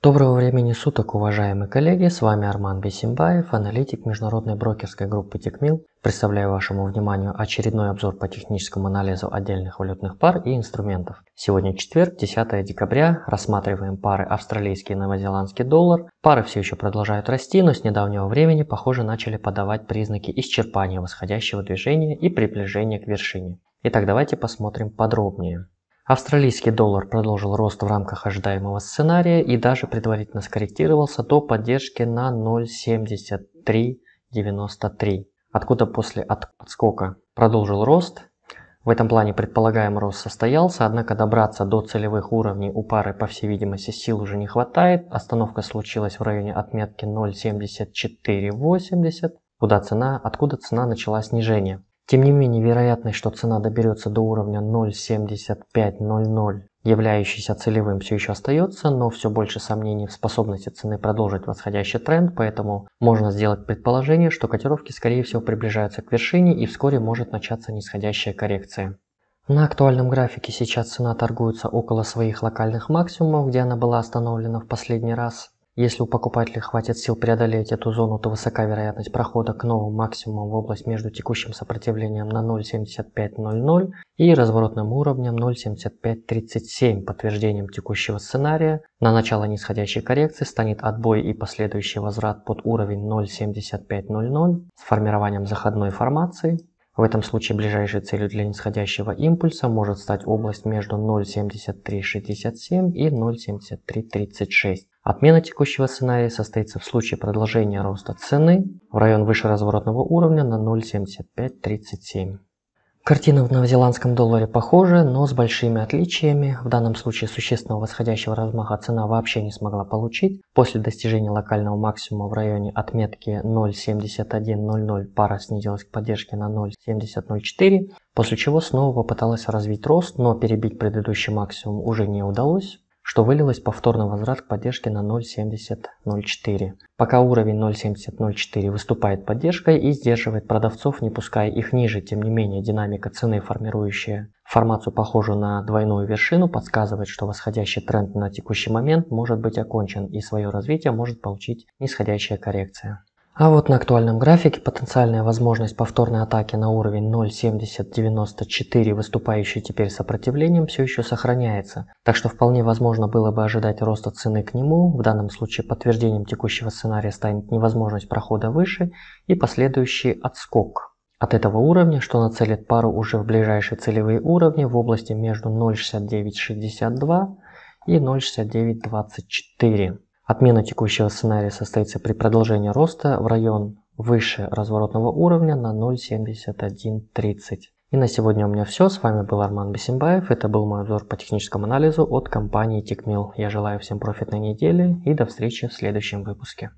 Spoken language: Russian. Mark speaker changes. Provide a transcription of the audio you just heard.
Speaker 1: Доброго времени суток, уважаемые коллеги, с вами Арман Бесимбаев, аналитик международной брокерской группы Текмил. Представляю вашему вниманию очередной обзор по техническому анализу отдельных валютных пар и инструментов. Сегодня четверг, 10 декабря, рассматриваем пары австралийский и новозеландский доллар. Пары все еще продолжают расти, но с недавнего времени, похоже, начали подавать признаки исчерпания восходящего движения и приближения к вершине. Итак, давайте посмотрим подробнее. Австралийский доллар продолжил рост в рамках ожидаемого сценария и даже предварительно скорректировался до поддержки на 0,7393, откуда после отскока продолжил рост. В этом плане предполагаемый рост состоялся, однако добраться до целевых уровней у пары, по всей видимости, сил уже не хватает. Остановка случилась в районе отметки 0,7480, куда цена, откуда цена начала снижение. Тем не менее, вероятность, что цена доберется до уровня 0.7500, являющийся целевым, все еще остается, но все больше сомнений в способности цены продолжить восходящий тренд, поэтому можно сделать предположение, что котировки скорее всего приближаются к вершине и вскоре может начаться нисходящая коррекция. На актуальном графике сейчас цена торгуется около своих локальных максимумов, где она была остановлена в последний раз. Если у покупателя хватит сил преодолеть эту зону, то высока вероятность прохода к новым максимумам в область между текущим сопротивлением на 0.7500 и разворотным уровнем 0.7537, подтверждением текущего сценария. На начало нисходящей коррекции станет отбой и последующий возврат под уровень 0.7500 с формированием заходной формации. В этом случае ближайшей целью для нисходящего импульса может стать область между 0.7367 и 0.7336. Отмена текущего сценария состоится в случае продолжения роста цены в район выше разворотного уровня на 0.7537. Картина в новозеландском долларе похожа, но с большими отличиями. В данном случае существенного восходящего размаха цена вообще не смогла получить. После достижения локального максимума в районе отметки 0.7100 пара снизилась к поддержке на 0.7004, после чего снова попыталась развить рост, но перебить предыдущий максимум уже не удалось что вылилось повторно в возврат к поддержке на 0.7004. Пока уровень 0.7004 выступает поддержкой и сдерживает продавцов, не пуская их ниже, тем не менее динамика цены, формирующая формацию, похожую на двойную вершину, подсказывает, что восходящий тренд на текущий момент может быть окончен и свое развитие может получить нисходящая коррекция. А вот на актуальном графике потенциальная возможность повторной атаки на уровень 0.7094, выступающий теперь сопротивлением, все еще сохраняется, так что вполне возможно было бы ожидать роста цены к нему, в данном случае подтверждением текущего сценария станет невозможность прохода выше и последующий отскок от этого уровня, что нацелит пару уже в ближайшие целевые уровни в области между 0.6962 и 0.6924. Отмена текущего сценария состоится при продолжении роста в район выше разворотного уровня на 0.7130. И на сегодня у меня все. С вами был Арман Бесимбаев. Это был мой обзор по техническому анализу от компании TechMill. Я желаю всем профитной недели и до встречи в следующем выпуске.